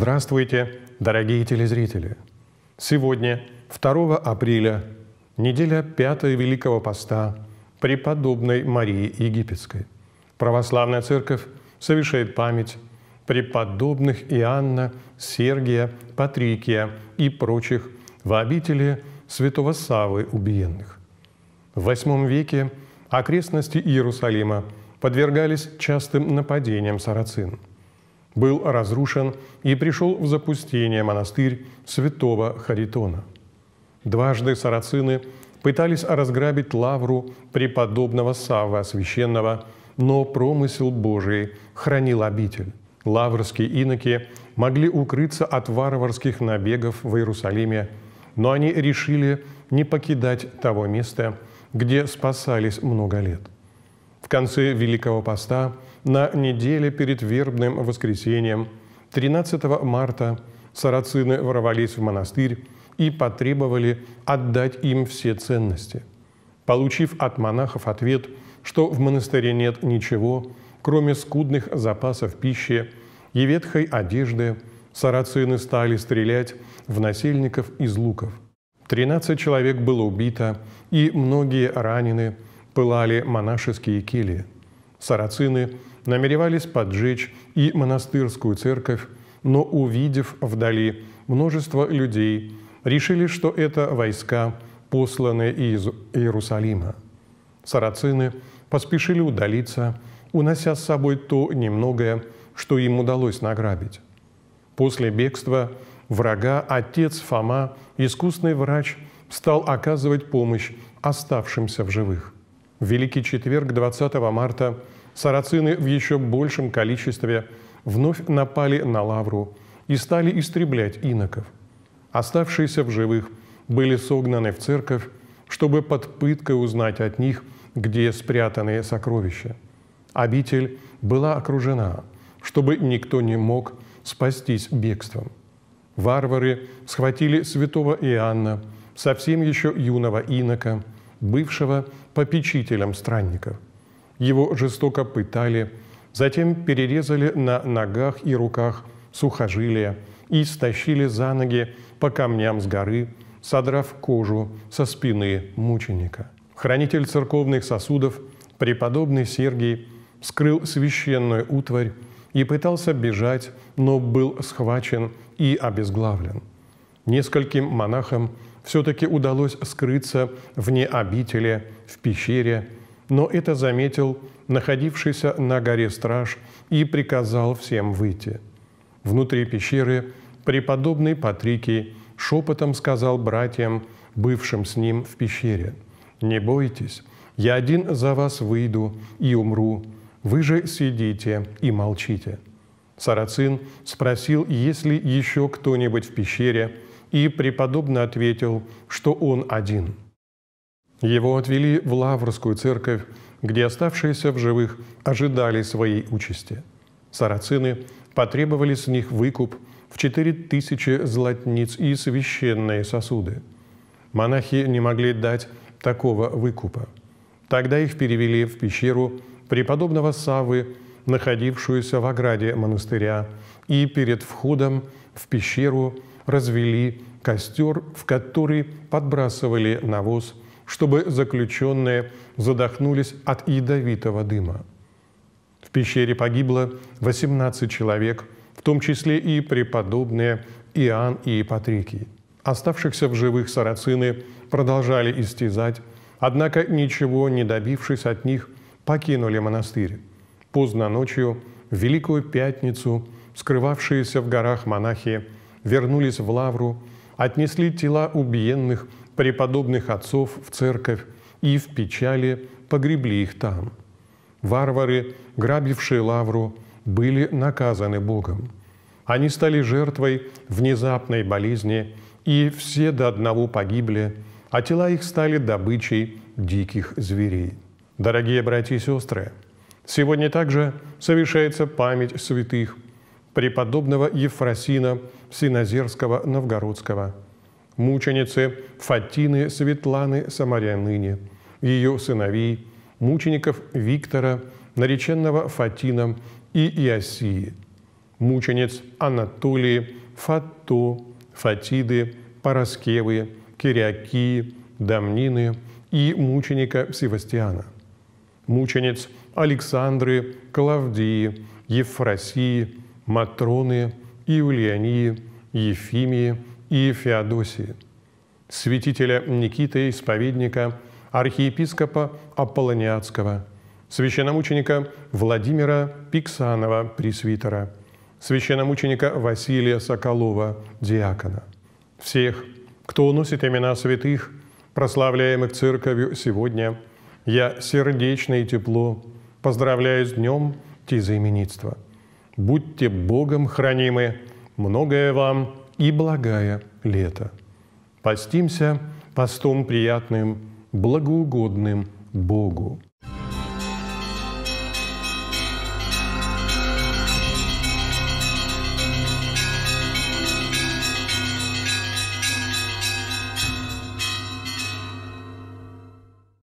Здравствуйте, дорогие телезрители! Сегодня, 2 апреля, неделя 5 Великого Поста преподобной Марии Египетской. Православная Церковь совершает память преподобных Иоанна, Сергия, Патрикия и прочих в обители святого Савы убиенных. В VIII веке окрестности Иерусалима подвергались частым нападениям сарацин – был разрушен и пришел в запустение монастырь святого Харитона. Дважды сарацины пытались разграбить лавру преподобного Савва Священного, но промысел Божий хранил обитель. Лаврские иноки могли укрыться от варварских набегов в Иерусалиме, но они решили не покидать того места, где спасались много лет. В конце Великого Поста – на неделе перед вербным воскресением 13 марта сарацины ворвались в монастырь и потребовали отдать им все ценности. Получив от монахов ответ, что в монастыре нет ничего, кроме скудных запасов пищи и ветхой одежды, сарацины стали стрелять в насельников из луков. 13 человек было убито, и многие ранены, пылали монашеские кельи. Сарацины – намеревались поджечь и монастырскую церковь, но, увидев вдали множество людей, решили, что это войска, посланные из Иерусалима. Сарацины поспешили удалиться, унося с собой то немногое, что им удалось награбить. После бегства врага отец Фома, искусный врач, стал оказывать помощь оставшимся в живых. В Великий четверг 20 марта Сарацины в еще большем количестве вновь напали на Лавру и стали истреблять иноков. Оставшиеся в живых были согнаны в церковь, чтобы под пыткой узнать от них, где спрятаны сокровища. Обитель была окружена, чтобы никто не мог спастись бегством. Варвары схватили святого Иоанна, совсем еще юного инока, бывшего попечителем странников – его жестоко пытали, затем перерезали на ногах и руках сухожилия и стащили за ноги по камням с горы, содрав кожу со спины мученика. Хранитель церковных сосудов, преподобный Сергий, скрыл священную утварь и пытался бежать, но был схвачен и обезглавлен. Нескольким монахам все-таки удалось скрыться вне обители, в пещере – но это заметил находившийся на горе страж и приказал всем выйти. Внутри пещеры преподобный Патрикий шепотом сказал братьям, бывшим с ним в пещере, «Не бойтесь, я один за вас выйду и умру, вы же сидите и молчите». Сарацин спросил, есть ли еще кто-нибудь в пещере, и преподобно ответил, что он один. Его отвели в Лаврскую церковь, где оставшиеся в живых ожидали своей участи. Сарацины потребовали с них выкуп в четыре тысячи златниц и священные сосуды. Монахи не могли дать такого выкупа. Тогда их перевели в пещеру преподобного Савы, находившуюся в ограде монастыря, и перед входом в пещеру развели костер, в который подбрасывали навоз – чтобы заключенные задохнулись от ядовитого дыма. В пещере погибло 18 человек, в том числе и преподобные Иоанн и Патрикий. Оставшихся в живых сарацины продолжали истязать, однако, ничего не добившись от них, покинули монастырь. Поздно ночью, в Великую Пятницу, скрывавшиеся в горах монахи вернулись в Лавру, отнесли тела убиенных – преподобных отцов в церковь и в печали погребли их там. Варвары, грабившие лавру, были наказаны Богом. Они стали жертвой внезапной болезни, и все до одного погибли, а тела их стали добычей диких зверей. Дорогие братья и сестры, сегодня также совершается память святых преподобного Ефросина Синозерского Новгородского – мученицы Фатины Светланы Самарянине, ее сыновей, мучеников Виктора, нареченного Фатином и Иосии, мучениц Анатолии, Фато, Фатиды, Параскевы, Кириакии, Дамнины и мученика Севастиана, мучениц Александры, Клавдии, Ефросии, Матроны, Иулиании, Ефимии – и Феодосии, святителя Никиты Исповедника, архиепископа Аполлониадского, священномученика Владимира Пиксанова, пресвитера, священномученика Василия Соколова, диакона. Всех, кто носит имена святых, прославляемых церковью сегодня, я сердечно и тепло поздравляю с днем тезаименитства. Будьте Богом хранимы, многое вам и благая лето. Постимся постом приятным, благоугодным Богу.